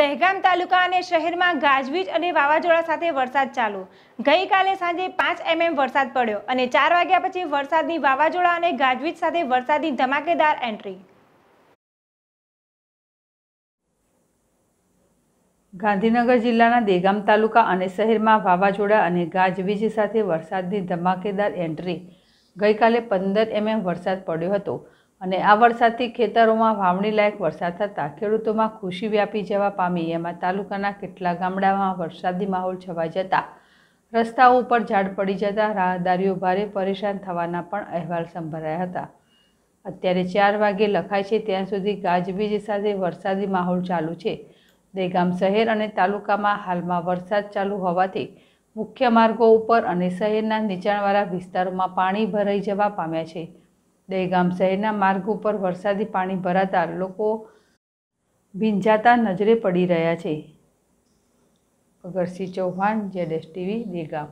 દહેગામ તાલુકા અને શહેરમાં ગાજવીજ અને વાવાઝોડા સાથે વરસાદ ચાલુ ગઈકાલે સાંજે પાંચ એમએમ વરસાદ પડ્યો અને ચાર વાગ્યા પછી વરસાદની વાવાઝોડા અને ગાજવીજ સાથે વરસાદની ધમાકેદાર એન્ટ્રી ગાંધીનગર જિલ્લાના દેગામ તાલુકા અને શહેરમાં વાવાઝોડા અને ગાજવીજ સાથે વરસાદની ધમાકેદાર એન્ટ્રી ગઈકાલે પંદર એમએમ વરસાદ પડ્યો હતો અને આ વરસાદથી ખેતરોમાં વાવણીલાયક વરસાદ થતાં ખેડૂતોમાં ખુશી વ્યાપી જવા પામી એમાં તાલુકાના કેટલા ગામડામાં વરસાદી માહોલ છવાઈ જતાં રસ્તાઓ ઉપર ઝાડ પડી જતા રાહદારીઓ ભારે પરેશાન થવાના પણ અહેવાલ સંભળાયા હતા અત્યારે ચાર વાગે લખાય છે ત્યાં સુધી ગાજવીજ સાથે વરસાદી માહોલ ચાલુ છે દહેગામ શહેર અને તાલુકામાં હાલમાં વરસાદ ચાલુ હોવાથી મુખ્ય માર્ગો ઉપર અને શહેરના નીચાણવાળા વિસ્તારોમાં પાણી ભરાઈ જવા પામ્યા છે દહેગામ શહેરના માર્ગ ઉપર વરસાદી પાણી ભરાતા લોકો ભીંજાતા નજરે પડી રહ્યા છે અગરસિંહ ચૌહાણ જેડેશ ટીવી દહેગામ